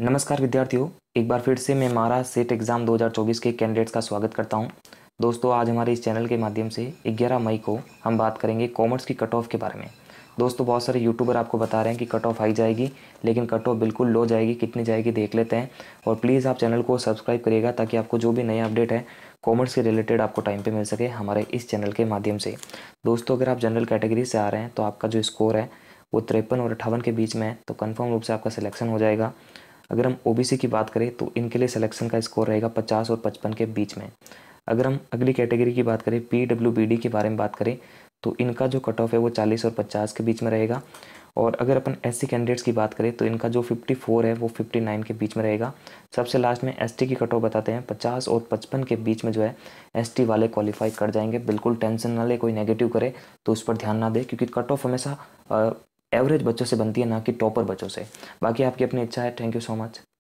नमस्कार विद्यार्थियों एक बार फिर से मैं मारा सेट एग्ज़ाम 2024 के कैंडिडेट्स का स्वागत करता हूं। दोस्तों आज हमारे इस चैनल के माध्यम से 11 मई को हम बात करेंगे कॉमर्स की कट ऑफ के बारे में दोस्तों बहुत सारे यूट्यूबर आपको बता रहे हैं कि कट ऑफ आई जाएगी लेकिन कट ऑफ बिल्कुल लो जाएगी कितनी जाएगी देख लेते हैं और प्लीज़ आप चैनल को सब्सक्राइब करिएगा ताकि आपको जो भी नया अपडेट है कॉमर्स के रिलेटेड आपको टाइम पर मिल सके हमारे इस चैनल के माध्यम से दोस्तों अगर आप जनरल कैटेगरी से आ रहे हैं तो आपका जो स्कोर है वो तिरपन और अट्ठावन के बीच में है तो कन्फर्म रूप से आपका सिलेक्शन हो जाएगा अगर हम ओ की बात करें तो इनके लिए सिलेक्शन का स्कोर रहेगा पचास और पचपन के बीच में अगर हम अगली कैटेगरी की बात करें पी डब्ल्यू बी डी के बारे में बात करें तो इनका जो कट ऑफ है वो चालीस और पचास के बीच में रहेगा और अगर अपन एस सी कैंडिडेट्स की बात करें तो इनका जो 54 है वो 59 के बीच में रहेगा सबसे लास्ट में एस टी की कट ऑफ बताते हैं 50 और 55 के बीच में जो है एस टी वाले क्वालिफाई कर जाएंगे बिल्कुल टेंशन ना ले कोई नेगेटिव करे तो उस पर ध्यान ना दे क्योंकि कट ऑफ हमेशा एवरेज बच्चों से बनती है ना कि टॉपर बच्चों से बाकी आपकी अपनी इच्छा है थैंक यू सो मच